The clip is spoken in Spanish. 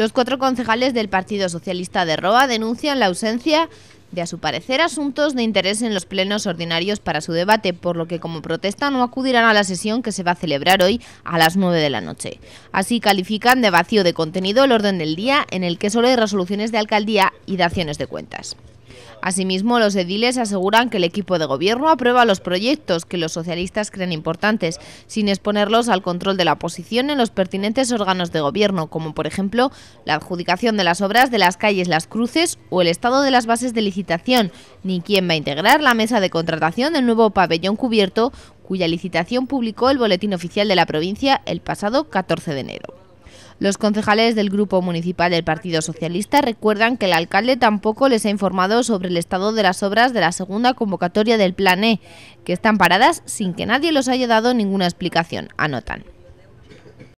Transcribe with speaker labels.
Speaker 1: Los cuatro concejales del Partido Socialista de Roa denuncian la ausencia de a su parecer asuntos de interés en los plenos ordinarios para su debate, por lo que como protesta no acudirán a la sesión que se va a celebrar hoy a las 9 de la noche. Así califican de vacío de contenido el orden del día en el que solo hay resoluciones de alcaldía y daciones de cuentas. Asimismo, los ediles aseguran que el equipo de gobierno aprueba los proyectos que los socialistas creen importantes, sin exponerlos al control de la oposición en los pertinentes órganos de gobierno, como por ejemplo la adjudicación de las obras de las calles Las Cruces o el estado de las bases de licitación, ni quién va a integrar la mesa de contratación del nuevo pabellón cubierto, cuya licitación publicó el Boletín Oficial de la provincia el pasado 14 de enero. Los concejales del Grupo Municipal del Partido Socialista recuerdan que el alcalde tampoco les ha informado sobre el estado de las obras de la segunda convocatoria del Plan E, que están paradas sin que nadie los haya dado ninguna explicación, anotan.